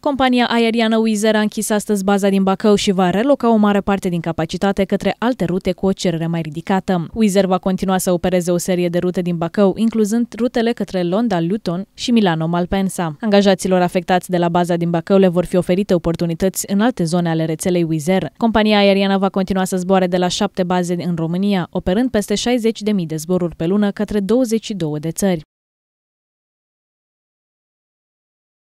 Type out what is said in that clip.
Compania aeriană Wizz a închis astăzi baza din Bacău și va reloca o mare parte din capacitate către alte rute cu o cerere mai ridicată. Wizz va continua să opereze o serie de rute din Bacău, incluzând rutele către Londra, Luton și Milano Malpensa. Angajaților afectați de la baza din Bacău le vor fi oferite oportunități în alte zone ale rețelei Wizz Compania aeriană va continua să zboare de la șapte baze în România, operând peste 60.000 de zboruri pe lună către 22 de țări.